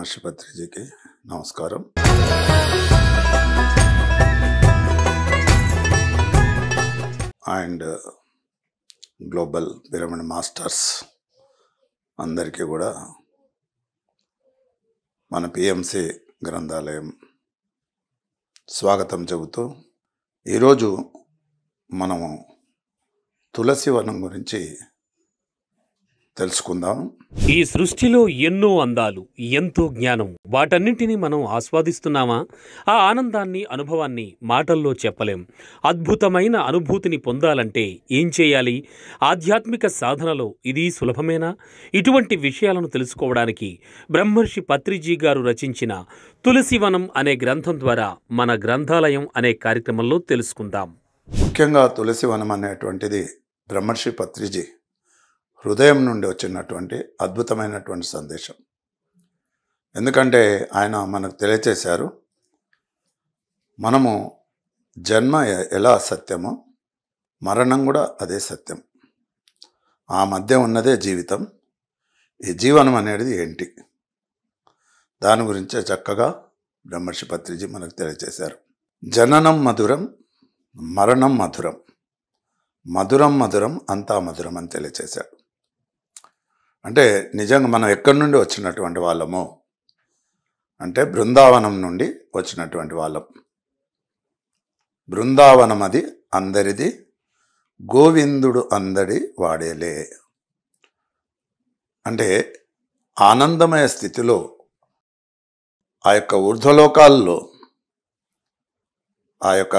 మహర్షి పత్రిజీకి నమస్కారం and global pyramid masters అందరికీ కూడా మన పిఎంసి గ్రంథాలయం స్వాగతం చెబుతూ ఈరోజు మనము తులసి వనం గురించి తెలుసుకుందాం ఈ సృష్టిలో ఎన్నో అందాలు ఎంతో జ్ఞానం వాటన్నింటినీ మనం ఆస్వాదిస్తున్నామా ఆ ఆనందాన్ని అనుభవాన్ని మాటల్లో చెప్పలేం అద్భుతమైన అనుభూతిని పొందాలంటే ఏం చేయాలి ఆధ్యాత్మిక సాధనలో ఇది సులభమేనా ఇటువంటి విషయాలను తెలుసుకోవడానికి బ్రహ్మర్షి పత్రిజీ గారు రచించిన తులసివనం అనే గ్రంథం ద్వారా మన గ్రంథాలయం అనే కార్యక్రమంలో తెలుసుకుందాం ముఖ్యంగా తులసివనం అనేటువంటిది బ్రహ్మర్షి పత్రిజీ హృదయం నుండి వచ్చినటువంటి అద్భుతమైనటువంటి సందేశం ఎందుకంటే ఆయన మనకు తెలియచేశారు మనము జన్మ ఎలా సత్యమో మరణం కూడా అదే సత్యం ఆ మధ్య ఉన్నదే జీవితం ఈ జీవనం అనేది ఏంటి దాని గురించే చక్కగా బ్రహ్మర్షి పత్రిజీ మనకు తెలియజేశారు జననం మధురం మరణం మధురం మధురం మధురం అంతా మధురం అని తెలియచేశాడు అంటే నిజంగా మనం ఎక్కడి నుండి వచ్చినటువంటి వాళ్ళము అంటే బృందావనం నుండి వచ్చినటువంటి వాళ్ళం బృందావనం అది అందరిది గోవిందుడు అందడి వాడేలే అంటే ఆనందమయ స్థితిలో ఆ యొక్క ఊర్ధ్వలోకాల్లో ఆ యొక్క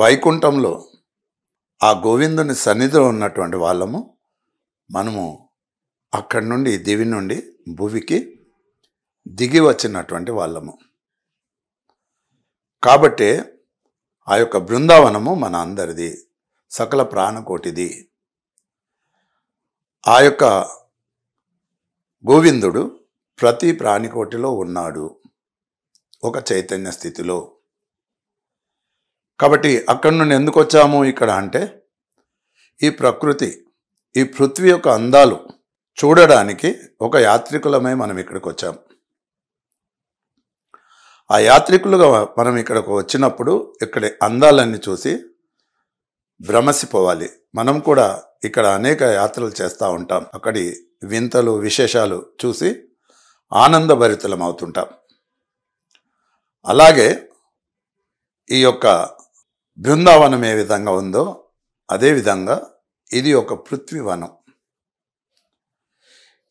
వైకుంఠంలో ఆ గోవిందుని సన్నిధిలో ఉన్నటువంటి వాళ్ళము మనము అక్కడి నుండి దివి నుండి భూమికి దిగి వచ్చినటువంటి వాళ్ళము కాబట్టి ఆ యొక్క బృందావనము మన అందరిది సకల ప్రాణకోటిది ఆ యొక్క గోవిందుడు ప్రతి ప్రాణికోటిలో ఉన్నాడు ఒక చైతన్య స్థితిలో కాబట్టి అక్కడి నుండి ఎందుకు వచ్చాము ఇక్కడ అంటే ఈ ప్రకృతి ఈ పృథ్వీ యొక్క అందాలు చూడడానికి ఒక యాత్రికులమై మనం ఇక్కడికి వచ్చాం ఆ యాత్రికులుగా మనం ఇక్కడకు వచ్చినప్పుడు ఇక్కడ అందాలన్నీ చూసి భ్రమసిపోవాలి మనం కూడా ఇక్కడ అనేక యాత్రలు చేస్తూ ఉంటాం అక్కడి వింతలు విశేషాలు చూసి ఆనందభరితలం అవుతుంటాం అలాగే ఈ యొక్క బృందావనం ఏ విధంగా ఉందో అదేవిధంగా ఇది ఒక పృథ్వీవనం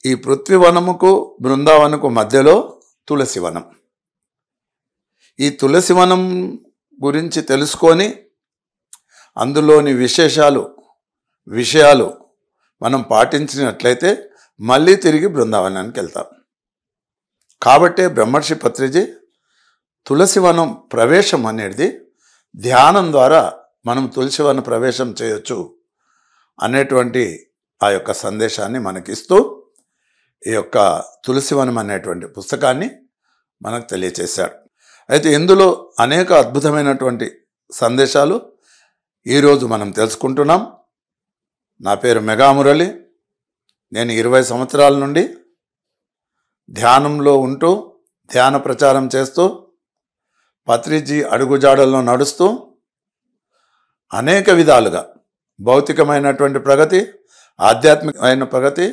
ఈ పృథ్వీవనముకు బృందావనకు మధ్యలో తులసివనం ఈ తులసివనం గురించి తెలుసుకొని అందులోని విశేషాలు విషయాలు మనం పాటించినట్లయితే మళ్ళీ తిరిగి బృందావనానికి వెళ్తాం కాబట్టే బ్రహ్మర్షి పత్రిజీ తులసివనం ప్రవేశం అనేది ధ్యానం ద్వారా మనం తులసివన ప్రవేశం చేయొచ్చు అనేటువంటి ఆ యొక్క సందేశాన్ని మనకిస్తూ ఈ యొక్క తులసివనం అనేటువంటి పుస్తకాన్ని మనకు తెలియచేశాడు అయితే ఇందులో అనేక అద్భుతమైనటువంటి సందేశాలు ఈరోజు మనం తెలుసుకుంటున్నాం నా పేరు మెగామురళి నేను ఇరవై సంవత్సరాల నుండి ధ్యానంలో ఉంటూ ధ్యాన ప్రచారం చేస్తూ పత్రిజీ అడుగుజాడల్లో నడుస్తూ అనేక విధాలుగా భౌతికమైనటువంటి ప్రగతి ఆధ్యాత్మికమైన ప్రగతి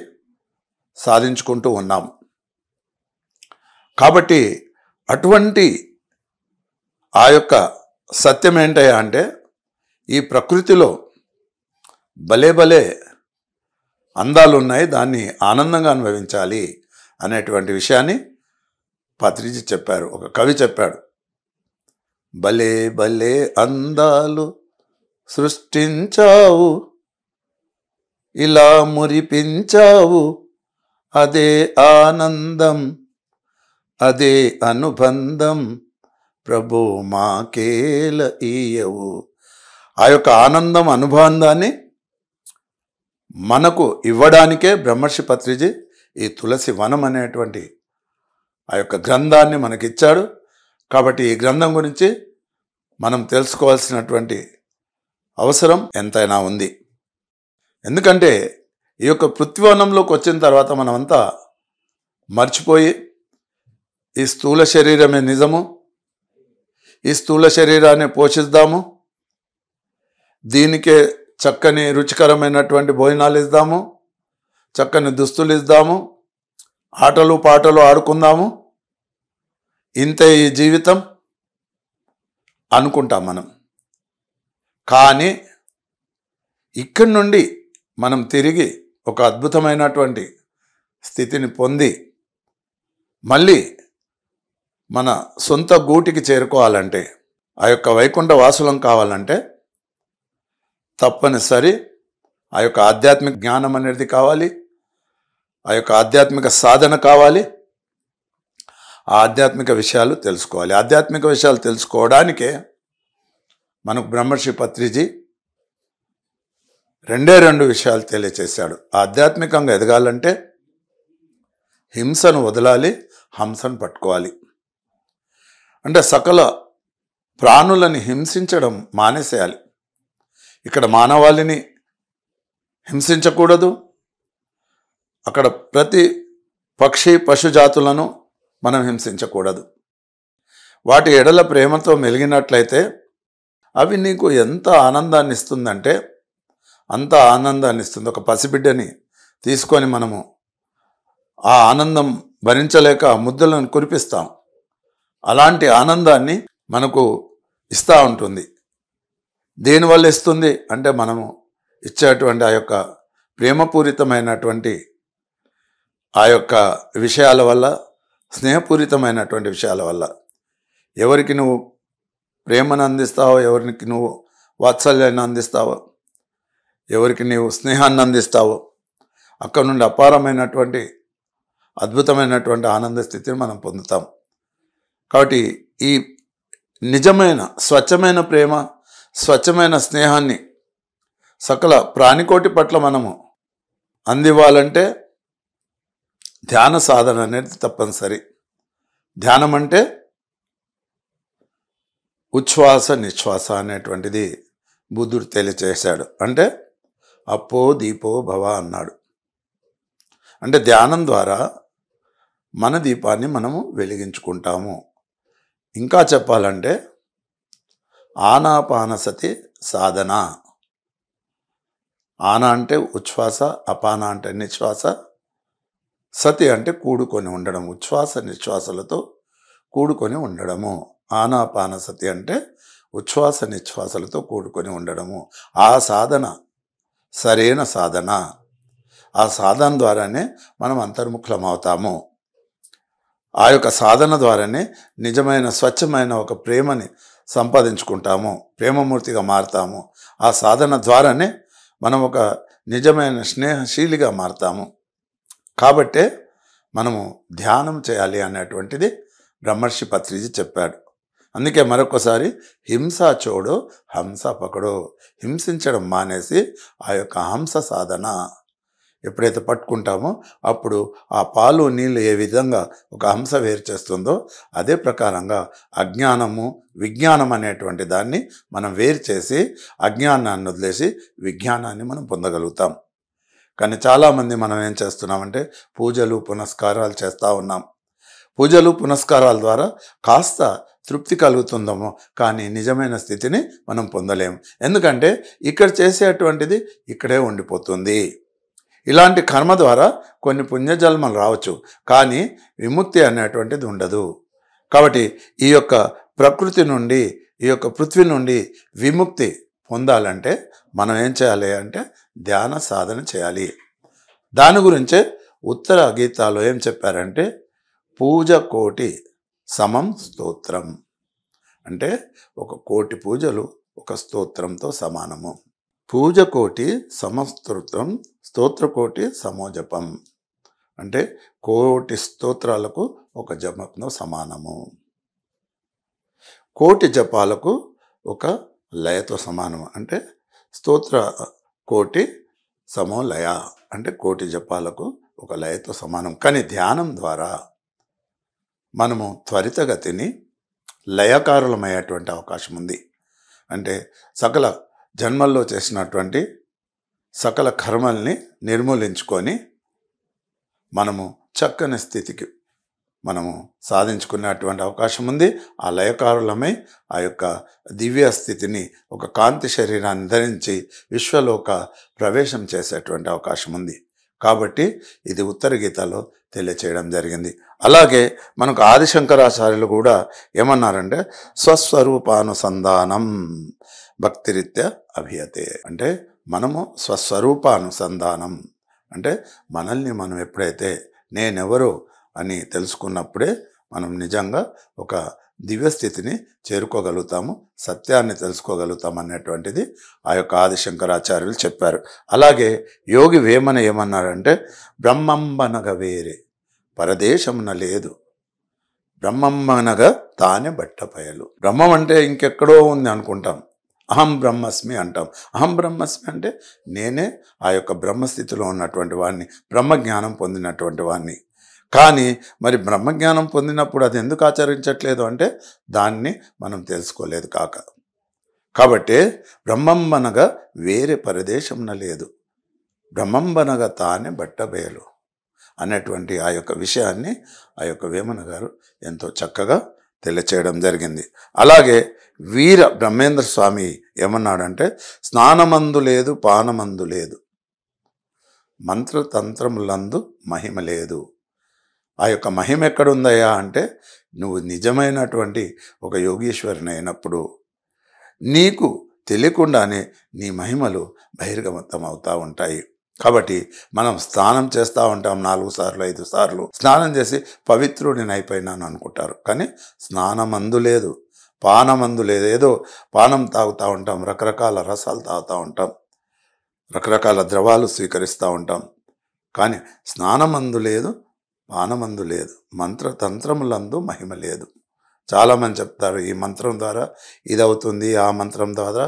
సాధించుకుంటూ ఉన్నాం కాబట్టి అటువంటి ఆ యొక్క సత్యం ఏంటయ్యా అంటే ఈ ప్రకృతిలో భలే భలే అందాలు ఉన్నాయి దాన్ని ఆనందంగా అనుభవించాలి అనేటువంటి విషయాన్ని పత్రిజీ చెప్పారు ఒక కవి చెప్పాడు భలే భలే అందాలు సృష్టించావు ఇలా మురిపించావు అదే ఆనందం అదే అనుబంధం ప్రభు మాకేల ఈయవు ఆ యొక్క ఆనందం అనుబంధాన్ని మనకు ఇవ్వడానికే బ్రహ్మర్షి పత్రిజీ ఈ తులసి వనం అనేటువంటి ఆ యొక్క గ్రంథాన్ని మనకిచ్చాడు కాబట్టి ఈ గ్రంథం గురించి మనం తెలుసుకోవాల్సినటువంటి అవసరం ఎంతైనా ఉంది ఎందుకంటే ఈ యొక్క పృథ్వనంలోకి వచ్చిన తర్వాత మనమంతా మర్చిపోయి ఈ స్థూల శరీరమే నిజము ఈ స్థూల శరీరాన్ని పోషిద్దాము దీనికే చక్కని రుచికరమైనటువంటి భోజనాలు ఇద్దాము చక్కని దుస్తులు ఇద్దాము ఆటలు పాటలు ఆడుకుందాము ఇంతే ఈ జీవితం అనుకుంటాం మనం కానీ ఇక్కడి నుండి మనం తిరిగి ఒక అద్భుతమైనటువంటి స్థితిని పొంది మళ్ళీ మన సొంత గూటికి చేరుకోవాలంటే ఆ యొక్క వైకుంఠ వాసులం కావాలంటే తప్పనిసరి ఆ యొక్క ఆధ్యాత్మిక జ్ఞానం అనేది కావాలి ఆ యొక్క ఆధ్యాత్మిక సాధన కావాలి ఆ ఆధ్యాత్మిక విషయాలు తెలుసుకోవాలి ఆధ్యాత్మిక విషయాలు తెలుసుకోవడానికే మనకు బ్రహ్మర్షి పత్రిజీ రెండే రెండు విషయాలు తెలియచేశాడు ఆధ్యాత్మికంగా ఎదగాలంటే హింసను వదలాలి హంసను పట్టుకోవాలి అంటే సకల ప్రాణులని హింసించడం మానేసేయాలి ఇక్కడ మానవాళిని హింసించకూడదు అక్కడ ప్రతి పక్షి పశుజాతులను మనం హింసించకూడదు వాటి ఎడల ప్రేమతో మెలిగినట్లయితే అవి నీకు ఎంత ఆనందాన్ని ఇస్తుందంటే అంత ఆనందాన్ని ఇస్తుంది ఒక పసిబిడ్డని తీసుకొని మనము ఆ ఆనందం భరించలేక ముద్దలను కురిపిస్తాం అలాంటి ఆనందాన్ని మనకు ఇస్తూ ఉంటుంది దేనివల్ల ఇస్తుంది అంటే మనము ఇచ్చేటువంటి ఆ యొక్క ప్రేమపూరితమైనటువంటి ఆ యొక్క విషయాల వల్ల స్నేహపూరితమైనటువంటి విషయాల వల్ల ఎవరికి నువ్వు ప్రేమను అందిస్తావో ఎవరికి నువ్వు వాత్సల్యాన్ని అందిస్తావో ఎవరికి నీవు స్నేహాన్ని అందిస్తావో అక్కడ నుండి అపారమైనటువంటి అద్భుతమైనటువంటి ఆనంద స్థితిని మనం పొందుతాం కాబట్టి ఈ నిజమైన స్వచ్ఛమైన ప్రేమ స్వచ్ఛమైన స్నేహాన్ని సకల ప్రాణికోటి పట్ల మనము అందివ్వాలంటే ధ్యాన సాధన అనేది తప్పనిసరి ధ్యానం అంటే ఉచ్ఛ్వాస నిశ్వాస అనేటువంటిది బుద్ధుడు తెలియచేశాడు అంటే అప్పో దీపో భవ అన్నాడు అంటే ధ్యానం ద్వారా మన దీపాన్ని మనము వెలిగించుకుంటాము ఇంకా చెప్పాలంటే ఆనాపానసతి సాధన ఆన అంటే ఉచ్ఛ్వాస అపాన అంటే నిశ్వాస సతి అంటే కూడుకొని ఉండడం ఉచ్ఛ్వాస నిశ్వాసలతో కూడుకొని ఉండడము ఆనాపాన సతి అంటే ఉచ్ఛ్వాస నిశ్వాసలతో కూడుకొని ఉండడము ఆ సాధన సరైన సాధన ఆ సాధన ద్వారానే మనం అంతర్ముఖులమవుతాము ఆ యొక్క సాధన ద్వారానే నిజమైన స్వచ్ఛమైన ఒక ప్రేమని సంపాదించుకుంటాము ప్రేమమూర్తిగా మారుతాము ఆ సాధన ద్వారానే మనం ఒక నిజమైన స్నేహశీలిగా మారతాము కాబట్టే మనము ధ్యానం చేయాలి అనేటువంటిది బ్రహ్మర్షి పత్రిజీ చెప్పాడు అందుకే మరొకసారి హింస చూడు హంస పకడు హింసించడం మానేసి ఆ యొక్క హంస సాధన ఎప్పుడైతే పట్టుకుంటామో అప్పుడు ఆ పాలు నీళ్ళు ఏ విధంగా ఒక హంస వేరు చేస్తుందో అదే ప్రకారంగా అజ్ఞానము విజ్ఞానం అనేటువంటి దాన్ని మనం వేరు చేసి అజ్ఞానాన్ని వదిలేసి విజ్ఞానాన్ని మనం పొందగలుగుతాం కానీ చాలామంది మనం ఏం చేస్తున్నామంటే పూజలు పునస్కారాలు చేస్తూ ఉన్నాం పూజలు పునస్కారాల ద్వారా కాస్త తృప్తి కలుగుతుందమో కానీ నిజమైన స్థితిని మనం పొందలేము ఎందుకంటే ఇక్కడ చేసేటువంటిది ఇక్కడే ఉండిపోతుంది ఇలాంటి కర్మ ద్వారా కొన్ని పుణ్యజన్మలు రావచ్చు కానీ విముక్తి అనేటువంటిది ఉండదు కాబట్టి ఈ యొక్క ప్రకృతి నుండి ఈ యొక్క పృథ్వీ నుండి విముక్తి పొందాలంటే మనం ఏం చేయాలి అంటే ధ్యాన సాధన చేయాలి దాని గురించే ఉత్తర గీతాలో ఏం చెప్పారంటే పూజ కోటి సమం స్తోత్రం అంటే ఒక కోటి పూజలు ఒక స్తోత్రంతో సమానము పూజ కోటి సమస్తోత్రం కోటి సమోజపం అంటే కోటి స్తోత్రాలకు ఒక జపంతో సమానము కోటి జపాలకు ఒక లయతో సమానము అంటే స్తోత్ర కోటి సమో లయ అంటే కోటి జపాలకు ఒక లయతో సమానం కానీ ధ్యానం ద్వారా మనము త్వరితగతిని లయకారులమయ్యేటువంటి అవకాశం ఉంది అంటే సకల జన్మల్లో చేసినటువంటి సకల కర్మల్ని నిర్మూలించుకొని మనము చక్కని స్థితికి మనము సాధించుకునేటువంటి అవకాశం ఉంది ఆ లయకారులమై ఆ యొక్క దివ్య స్థితిని ఒక కాంతి శరీరాన్ని ధరించి విశ్వలోక ప్రవేశం చేసేటువంటి అవకాశం ఉంది కాబట్టి ఇది ఉత్తర గీతాలో తెలియచేయడం జరిగింది అలాగే మనకు ఆదిశంకరాచార్యులు కూడా ఏమన్నారంటే స్వస్వరూపానుసంధానం భక్తిరీత్యా అభియతే అంటే మనము స్వస్వరూపానుసంధానం అంటే మనల్ని మనం ఎప్పుడైతే నేనెవరు అని తెలుసుకున్నప్పుడే మనం నిజంగా ఒక దివ్యస్థితిని చేరుకోగలుగుతాము సత్యాన్ని తెలుసుకోగలుగుతాం అనేటువంటిది ఆ యొక్క ఆదిశంకరాచార్యులు చెప్పారు అలాగే యోగి వేమన ఏమన్నారంటే బ్రహ్మంబనగ వేరే పరదేశమున లేదు బ్రహ్మమ్మనగా తానే బట్టపయలు బ్రహ్మం అంటే ఇంకెక్కడో ఉంది అనుకుంటాం అహం బ్రహ్మస్మి అంటాం అహం బ్రహ్మస్మి అంటే నేనే ఆ యొక్క బ్రహ్మస్థితిలో ఉన్నటువంటి వాడిని బ్రహ్మజ్ఞానం పొందినటువంటి వాడిని కానీ మరి బ్రహ్మజ్ఞానం పొందినప్పుడు అది ఎందుకు ఆచరించట్లేదు అంటే దాన్ని మనం తెలుసుకోలేదు కాక కాబట్టి బ్రహ్మంబనగా వేరే పరదేశంన లేదు బ్రహ్మంబనగా తానే బట్టబయలు అనేటువంటి ఆ యొక్క విషయాన్ని ఆ యొక్క వేమన గారు ఎంతో చక్కగా తెలియచేయడం జరిగింది అలాగే వీర బ్రహ్మేంద్ర స్వామి ఏమన్నాడంటే స్నానమందు లేదు పానమందు లేదు మంత్రతంత్రములందు మహిమ లేదు ఆ యొక్క మహిమ ఎక్కడుందయ్యా అంటే నువ్వు నిజమైనటువంటి ఒక యోగీశ్వరుని అయినప్పుడు నీకు తెలియకుండానే నీ మహిమలు బహిర్గమతం అవుతూ ఉంటాయి కాబట్టి మనం స్నానం చేస్తూ ఉంటాం నాలుగు సార్లు ఐదు సార్లు స్నానం చేసి పవిత్రుడిని అయిపోయినాను అనుకుంటారు కానీ స్నానమందు లేదు పానమందు లేదు ఏదో పానం తాగుతూ ఉంటాం రకరకాల రసాలు తాగుతూ ఉంటాం రకరకాల ద్రవాలు స్వీకరిస్తూ ఉంటాం కానీ స్నానమందు లేదు మానమందు లేదు మంత్ర తంత్రములందు మహిమ లేదు చాలామంది చెప్తారు ఈ మంత్రం ద్వారా ఇది అవుతుంది ఆ మంత్రం ద్వారా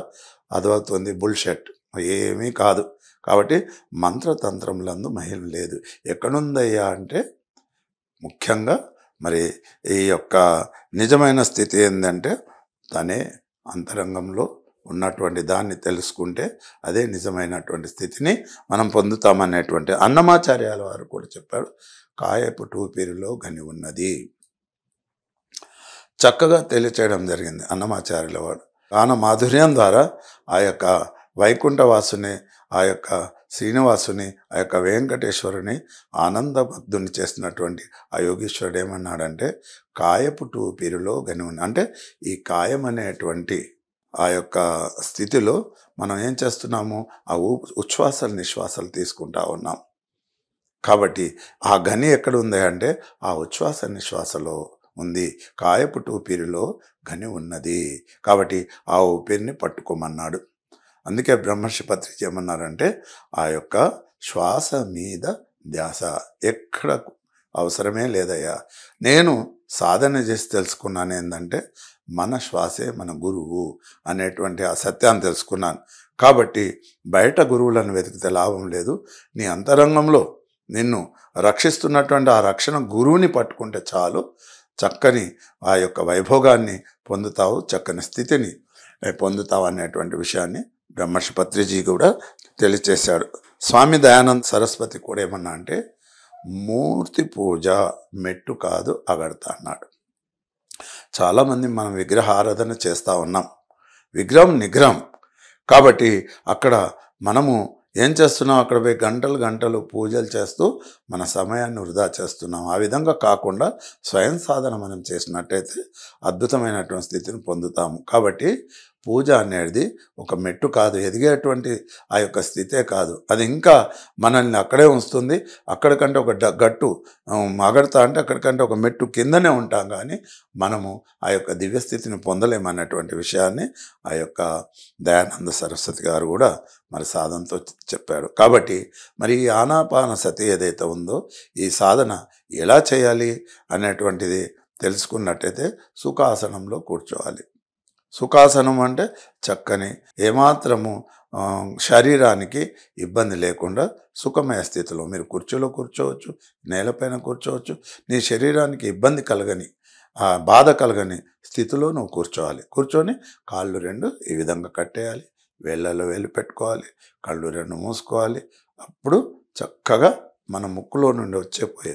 అదవుతుంది బుల్షెట్ ఏమీ కాదు కాబట్టి మంత్రతంత్రములందు మహిమ లేదు ఎక్కడుందయ్యా అంటే ముఖ్యంగా మరి ఈ యొక్క నిజమైన స్థితి ఏంటంటే తనే అంతరంగంలో ఉన్నటువంటి దాన్ని తెలుసుకుంటే అదే నిజమైనటువంటి స్థితిని మనం పొందుతామనేటువంటి అన్నమాచార్యాల వారు కూడా చెప్పారు కాయపు టూపిరిలో గని ఉన్నది చక్కగా తెలియచేయడం జరిగింది అన్నమాచార్యుల వాడు గాన మాధుర్యం ద్వారా ఆ యొక్క వైకుంఠవాసుని ఆ యొక్క శ్రీనివాసుని ఆ యొక్క వెంకటేశ్వరుని ఆనందబద్ధుని చేసినటువంటి ఆ యోగేశ్వరుడు ఏమన్నాడంటే కాయపు టూపీరులో గని ఉన్న అంటే ఈ కాయం అనేటువంటి ఆ యొక్క స్థితిలో మనం ఏం చేస్తున్నాము ఆ ఉచ్ఛ్వాసలు నిశ్వాసాలు తీసుకుంటా ఉన్నాం కాబట్టి ఆ గని ఎక్కడ ఉంది అంటే ఆ ఉచ్ఛ్వాస నిశ్వాసలో ఉంది కాయపు ఊపిరిలో గని ఉన్నది కాబట్టి ఆ ఊపిరిని పట్టుకోమన్నాడు అందుకే బ్రహ్మర్షి పత్రిక ఏమన్నారంటే ఆ యొక్క శ్వాస మీద ధ్యాస ఎక్కడ అవసరమే లేదయ్యా నేను సాధన చేసి తెలుసుకున్నాను ఏంటంటే మన శ్వాసే మన గురువు అనేటువంటి ఆ సత్యాన్ని తెలుసుకున్నాను కాబట్టి బయట గురువులను వెతికితే లాభం లేదు నీ అంతరంగంలో నిన్ను రక్షిస్తున్నటువంటి ఆ రక్షణ గురువుని పట్టుకుంటే చాలు చక్కని ఆ యొక్క వైభోగాన్ని పొందుతావు చక్కని స్థితిని పొందుతావు అనేటువంటి విషయాన్ని బ్రహ్మర్షి కూడా తెలియచేశాడు స్వామి దయానంద్ సరస్వతి కూడా ఏమన్నా అంటే మూర్తి పూజ మెట్టు కాదు అగడత అన్నాడు చాలామంది మనం విగ్రహ ఆరాధన చేస్తూ ఉన్నాం విగ్రహం నిగ్రహం కాబట్టి అక్కడ మనము ఏం చేస్తున్నాం అక్కడ పోయి గంటలు గంటలు పూజలు చేస్తూ మన సమయాన్ని వృధా చేస్తున్నాం ఆ విధంగా కాకుండా స్వయం సాధన మనం చేసినట్టయితే అద్భుతమైనటువంటి స్థితిని పొందుతాము కాబట్టి పూజ అనేది ఒక మెట్టు కాదు ఎదిగేటువంటి ఆ యొక్క స్థితే కాదు అది ఇంకా మనల్ని అక్కడే ఉంచుతుంది అక్కడికంటే ఒక గట్టు మగడతా అంటే అక్కడికంటే ఒక మెట్టు కిందనే ఉంటాం కానీ మనము ఆ యొక్క దివ్యస్థితిని పొందలేమన్నటువంటి విషయాన్ని ఆ యొక్క దయానంద సరస్వతి గారు కూడా మరి సాధనతో చెప్పాడు కాబట్టి మరి ఈ ఆనాపాన సతి ఏదైతే ఉందో ఈ సాధన ఎలా చేయాలి అనేటువంటిది తెలుసుకున్నట్టయితే సుఖాసనంలో కూర్చోవాలి సుఖాసనం అంటే చక్కని ఏమాత్రము శరీరానికి ఇబ్బంది లేకుండా సుఖమయ స్థితిలో మీరు కుర్చీలో కూర్చోవచ్చు నేలపైన కూర్చోవచ్చు నీ శరీరానికి ఇబ్బంది కలగని బాధ కలగని స్థితిలో నువ్వు కూర్చోవాలి కూర్చొని కాళ్ళు రెండు ఈ విధంగా కట్టేయాలి వేళ్ళలో వేలు పెట్టుకోవాలి కళ్ళు రెండు మూసుకోవాలి అప్పుడు చక్కగా మన ముక్కులో నుండి వచ్చేపోయే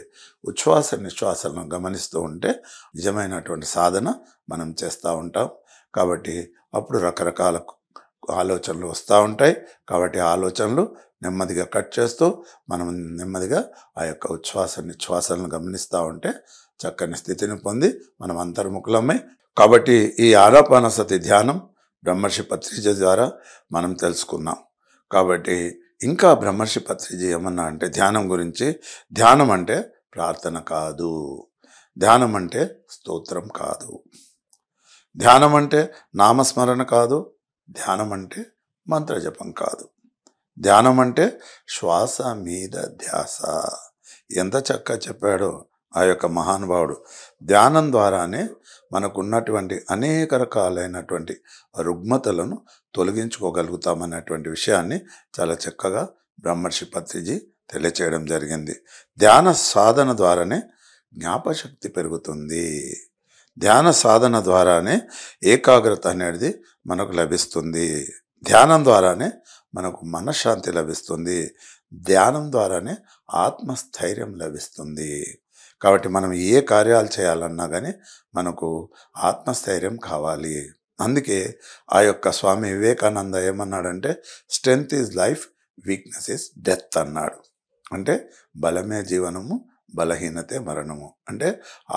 ఉచ్ఛ్వాస నిశ్వాసాలను గమనిస్తూ ఉంటే నిజమైనటువంటి సాధన మనం చేస్తూ ఉంటాం కాబట్టి అప్పుడు రకరకాల ఆలోచనలు వస్తూ ఉంటాయి కాబట్టి ఆలోచనలు నెమ్మదిగా కట్ చేస్తూ మనం నెమ్మదిగా ఆ యొక్క ఉచ్ఛ్వాస నిశ్వాసాలను గమనిస్తూ ఉంటే చక్కని స్థితిని పొంది మనం అంతర్ముఖులమై కాబట్టి ఈ ఆనాపానసతి ధ్యానం బ్రహ్మర్షి పత్రిజ ద్వారా మనం తెలుసుకున్నాం కాబట్టి ఇంకా బ్రహ్మర్షి పత్రిజ ఏమన్నా అంటే ధ్యానం గురించి ధ్యానం అంటే ప్రార్థన కాదు ధ్యానం అంటే స్తోత్రం కాదు ధ్యానం అంటే నామస్మరణ కాదు ధ్యానం అంటే మంత్రజపం కాదు ధ్యానం అంటే శ్వాస మీద ధ్యాస ఎంత చక్కగా చెప్పాడో ఆ యొక్క మహానుభావుడు ధ్యానం ద్వారానే మనకున్నటువంటి అనేక రకాలైనటువంటి రుగ్మతలను తొలగించుకోగలుగుతామన్నటువంటి విషయాన్ని చాలా చక్కగా బ్రహ్మర్షి పత్రిజీ తెలియచేయడం జరిగింది ధ్యాన సాధన ద్వారానే జ్ఞాపశక్తి పెరుగుతుంది ధ్యాన సాధన ద్వారానే ఏకాగ్రత అనేది మనకు లభిస్తుంది ధ్యానం ద్వారానే మనకు మనశ్శాంతి లభిస్తుంది ధ్యానం ద్వారానే ఆత్మస్థైర్యం లభిస్తుంది కాబట్టి మనం ఏ కార్యాలు చేయాలన్నా కానీ మనకు ఆత్మస్థైర్యం కావాలి అందుకే ఆ యొక్క స్వామి వివేకానంద ఏమన్నాడంటే strength is life weakness is death అన్నాడు అంటే బలమే జీవనము బలహీనతే మరణము అంటే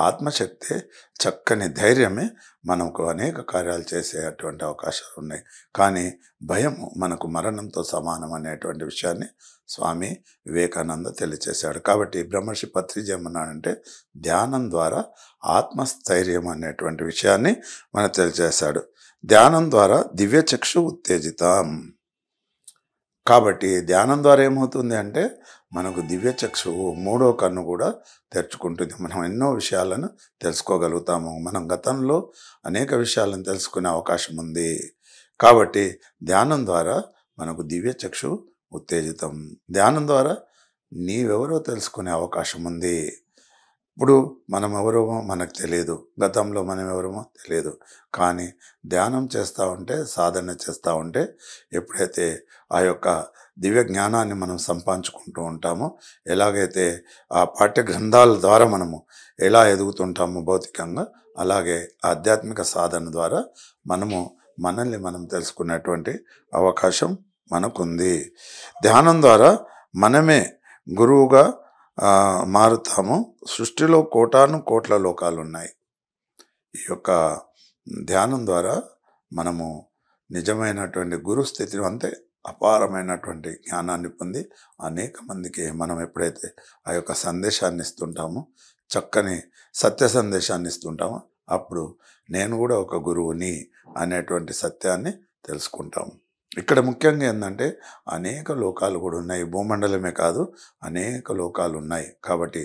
ఆత్మశక్తి చక్కని ధైర్యమే మనకు అనేక కార్యాలు చేసేటువంటి అవకాశాలు ఉన్నాయి కానీ భయము మనకు మరణంతో సమానం అనేటువంటి విషయాన్ని స్వామి వివేకానంద తెలియచేశాడు కాబట్టి బ్రహ్మర్షి పత్రి ఏమన్నాడంటే ధ్యానం ద్వారా ఆత్మస్థైర్యం అనేటువంటి విషయాన్ని మనకు తెలియచేశాడు ధ్యానం ద్వారా దివ్య చక్షు ఉత్తేజితం కాబట్టి ధ్యానం ద్వారా ఏమవుతుంది అంటే మనకు దివ్య చక్షు మూడో కన్ను కూడా తెరుచుకుంటుంది మనం ఎన్నో విషయాలను తెలుసుకోగలుగుతాము మనం గతంలో అనేక విషయాలను తెలుసుకునే అవకాశం ఉంది కాబట్టి ధ్యానం ద్వారా మనకు దివ్య చక్షు ఉత్తేజితం ధ్యానం ద్వారా నీవెవరో తెలుసుకునే అవకాశం ఉంది ఇప్పుడు మనం ఎవరమో మనకు తెలియదు గతంలో మనం ఎవరమో తెలియదు కానీ ధ్యానం చేస్తూ ఉంటే సాధన చేస్తూ ఉంటే ఎప్పుడైతే ఆ యొక్క దివ్య జ్ఞానాన్ని మనం సంపాదించుకుంటూ ఉంటామో ఎలాగైతే ఆ పాఠ్య గ్రంథాల ద్వారా మనము ఎలా ఎదుగుతుంటామో భౌతికంగా అలాగే ఆధ్యాత్మిక సాధన ద్వారా మనము మనల్ని మనం తెలుసుకునేటువంటి అవకాశం మనకుంది ధ్యానం ద్వారా మనమే గురువుగా మారుతాము సృష్టిలో కోటాను కోట్ల లోకాలు ఉన్నాయి ఈ యొక్క ధ్యానం ద్వారా మనము నిజమైనటువంటి గురు అంతే అపారమైనటువంటి జ్ఞానాన్ని పొంది అనేక మందికి మనం ఎప్పుడైతే ఆ యొక్క సందేశాన్ని ఇస్తుంటామో చక్కని సత్య సందేశాన్ని ఇస్తుంటామో అప్పుడు నేను కూడా ఒక గురువుని అనేటువంటి సత్యాన్ని తెలుసుకుంటాము ఇక్కడ ముఖ్యంగా ఏంటంటే అనేక లోకాలు కూడా ఉన్నాయి భూమండలమే కాదు అనేక లోకాలు ఉన్నాయి కాబట్టి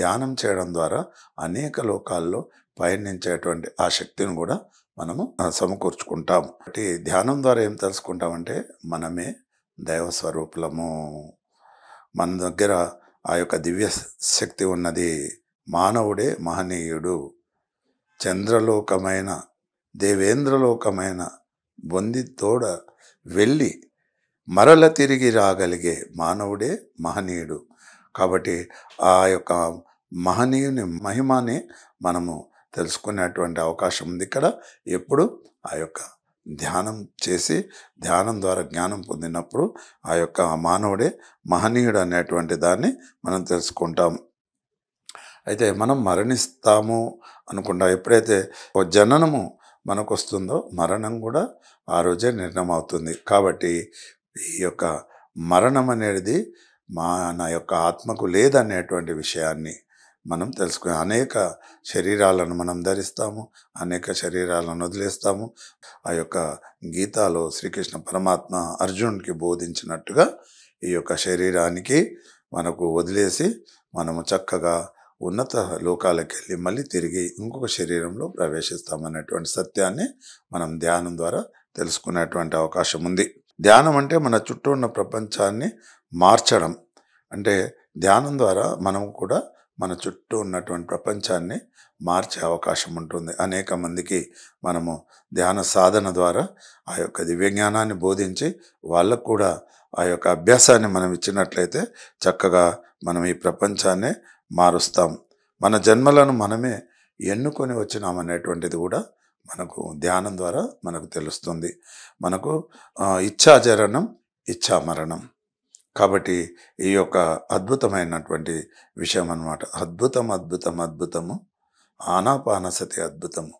ధ్యానం చేయడం ద్వారా అనేక లోకాల్లో పయనించేటువంటి ఆ శక్తిని కూడా మనము సమకూర్చుకుంటాం కాబట్టి ధ్యానం ద్వారా ఏం తెలుసుకుంటామంటే మనమే దైవ మన దగ్గర ఆ యొక్క దివ్య శక్తి ఉన్నది మానవుడే మహనీయుడు చంద్రలోకమైన దేవేంద్రలోకమైన బొంది తోడ వెళ్ళి మరల తిరిగి రాగలిగే మానవుడే మహనీయుడు కాబట్టి ఆ యొక్క మహనీయుని మహిమని మనము తెలుసుకునేటువంటి అవకాశం ఉంది ఇక్కడ ఎప్పుడు ఆ యొక్క ధ్యానం చేసి ధ్యానం ద్వారా జ్ఞానం పొందినప్పుడు ఆ యొక్క మానవుడే మహనీయుడు అనేటువంటి దాన్ని మనం తెలుసుకుంటాం అయితే మనం మరణిస్తాము అనుకుంటా ఎప్పుడైతే జననము మనకు వస్తుందో మరణం కూడా ఆ రోజే నిర్ణయం అవుతుంది కాబట్టి ఈ యొక్క మరణం అనేది మా నా యొక్క ఆత్మకు లేదనేటువంటి విషయాన్ని మనం తెలుసుకునే అనేక శరీరాలను మనం ధరిస్తాము అనేక శరీరాలను వదిలేస్తాము ఆ యొక్క గీతాలో శ్రీకృష్ణ పరమాత్మ అర్జునుడికి బోధించినట్టుగా ఈ యొక్క శరీరానికి మనకు వదిలేసి మనము చక్కగా ఉన్నత లోకాలకు వెళ్ళి మళ్ళీ తిరిగి ఇంకొక శరీరంలో ప్రవేశిస్తామనేటువంటి సత్యాన్ని మనం ధ్యానం ద్వారా తెలుసుకునేటువంటి అవకాశం ఉంది ధ్యానం అంటే మన చుట్టూ ఉన్న ప్రపంచాన్ని మార్చడం అంటే ధ్యానం ద్వారా మనం కూడా మన చుట్టూ ఉన్నటువంటి ప్రపంచాన్ని మార్చే అవకాశం ఉంటుంది అనేక మందికి మనము ధ్యాన సాధన ద్వారా ఆ యొక్క దివ్యజ్ఞానాన్ని బోధించి వాళ్ళకు కూడా ఆ యొక్క అభ్యాసాన్ని మనం ఇచ్చినట్లయితే చక్కగా మనం ఈ ప్రపంచాన్ని మారుస్తాం మన జన్మలను మనమే ఎన్నుకొని వచ్చినామనేటువంటిది కూడా మనకు ధ్యానం ద్వారా మనకు తెలుస్తుంది మనకు ఇచ్చాచరణం ఇచ్ఛామరణం కాబట్టి ఈ యొక్క అద్భుతమైనటువంటి విషయం అనమాట అద్భుతం అద్భుతం అద్భుతము ఆనాపానసతి అద్భుతము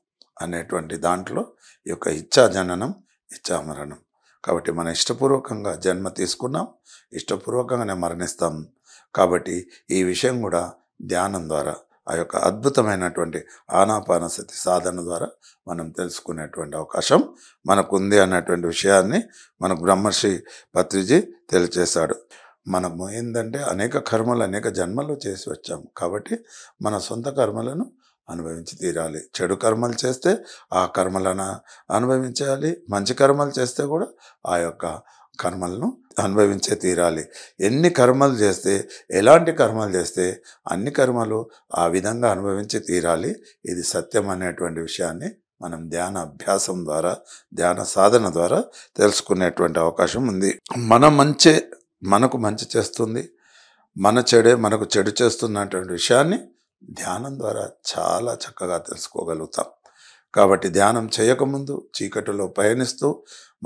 అనేటువంటి దాంట్లో ఈ యొక్క జననం ఇచ్ఛామరణం కాబట్టి మనం ఇష్టపూర్వకంగా జన్మ తీసుకున్నాం ఇష్టపూర్వకంగానే మరణిస్తాం కాబట్టి ఈ విషయం కూడా ధ్యానం ద్వారా ఆ యొక్క అద్భుతమైనటువంటి ఆనాపానసతి సాధన ద్వారా మనం తెలుసుకునేటువంటి అవకాశం మనకు ఉంది అన్నటువంటి విషయాన్ని మన బ్రహ్మర్షి పత్రిజీ తెలియచేశాడు మనము ఏంటంటే అనేక కర్మలు అనేక జన్మలు చేసి వచ్చాము కాబట్టి మన సొంత కర్మలను అనుభవించి తీరాలి చెడు కర్మలు చేస్తే ఆ కర్మలను అనుభవించాలి మంచి కర్మలు చేస్తే కూడా ఆ యొక్క కర్మలను అనుభవించే తీరాలి ఎన్ని కర్మలు చేస్తే ఎలాంటి కర్మలు చేస్తే అన్ని కర్మలు ఆ విధంగా అనుభవించి తీరాలి ఇది సత్యం అనేటువంటి విషయాన్ని మనం ధ్యాన అభ్యాసం ద్వారా ధ్యాన సాధన ద్వారా తెలుసుకునేటువంటి అవకాశం ఉంది మన మంచి మనకు మంచి చేస్తుంది మన చెడే మనకు చెడు చేస్తున్నటువంటి విషయాన్ని ధ్యానం ద్వారా చాలా చక్కగా తెలుసుకోగలుగుతాం కాబట్టి ధ్యానం చేయకముందు చీకటిలో పయనిస్తూ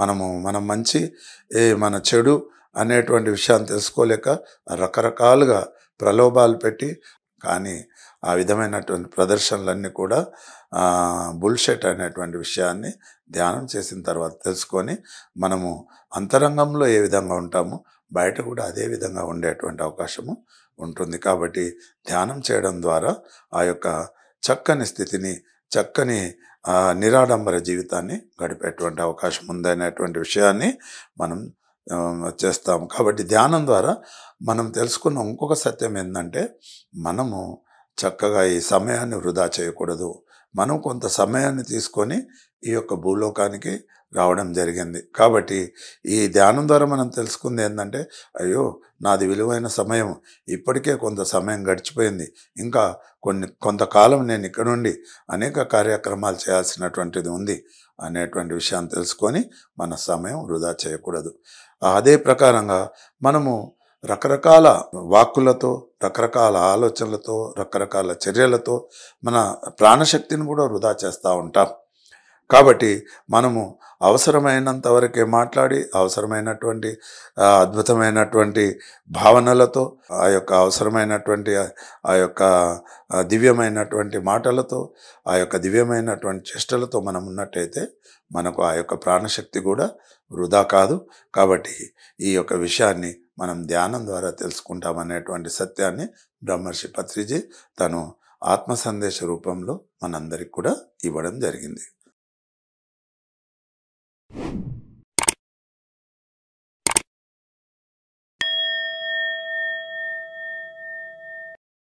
మనము మనం మంచి ఏ మన చెడు అనేటువంటి విషయాన్ని తెలుసుకోలేక రకరకాలుగా ప్రలోభాలు పెట్టి కానీ ఆ విధమైనటువంటి ప్రదర్శనలన్నీ కూడా బుల్షెట్ అనేటువంటి విషయాన్ని ధ్యానం చేసిన తర్వాత తెలుసుకొని మనము అంతరంగంలో ఏ విధంగా ఉంటామో బయట కూడా అదే విధంగా ఉండేటువంటి అవకాశము ఉంటుంది కాబట్టి ధ్యానం చేయడం ద్వారా ఆ యొక్క చక్కని స్థితిని చక్కని నిరాడంబర జీవితాన్ని గడిపేటువంటి అవకాశం ఉందనేటువంటి విషయాన్ని మనం చేస్తాం కాబట్టి ధ్యానం ద్వారా మనం తెలుసుకున్న ఇంకొక సత్యం ఏంటంటే మనము చక్కగా ఈ సమయాన్ని వృధా చేయకూడదు మనం కొంత సమయాన్ని తీసుకొని ఈ యొక్క భూలోకానికి రావడం జరిగింది కాబట్టి ఈ ధ్యానం ద్వారా మనం తెలుసుకుంది ఏంటంటే అయ్యో నాది విలువైన సమయం ఇప్పటికే కొంత సమయం గడిచిపోయింది ఇంకా కొన్ని కొంతకాలం నేను ఇక్కడ నుండి అనేక కార్యక్రమాలు చేయాల్సినటువంటిది ఉంది అనేటువంటి విషయాన్ని తెలుసుకొని మన సమయం వృధా చేయకూడదు అదే ప్రకారంగా మనము రకరకాల వాక్కులతో రకరకాల ఆలోచనలతో రకరకాల చర్యలతో మన ప్రాణశక్తిని కూడా వృధా చేస్తూ ఉంటాం కాబట్టి మనము అవసరమైనంత వరకే మాట్లాడి అవసరమైనటువంటి అద్భుతమైనటువంటి భావనలతో ఆ యొక్క అవసరమైనటువంటి ఆ యొక్క దివ్యమైనటువంటి మాటలతో ఆ యొక్క దివ్యమైనటువంటి చేష్టలతో మనం ఉన్నట్టయితే మనకు ఆ యొక్క ప్రాణశక్తి కూడా వృధా కాదు కాబట్టి ఈ యొక్క విషయాన్ని మనం ధ్యానం ద్వారా తెలుసుకుంటామనేటువంటి సత్యాన్ని బ్రహ్మర్షి పత్రిజీ తను ఆత్మ సందేశ రూపంలో మనందరికి కూడా ఇవ్వడం జరిగింది you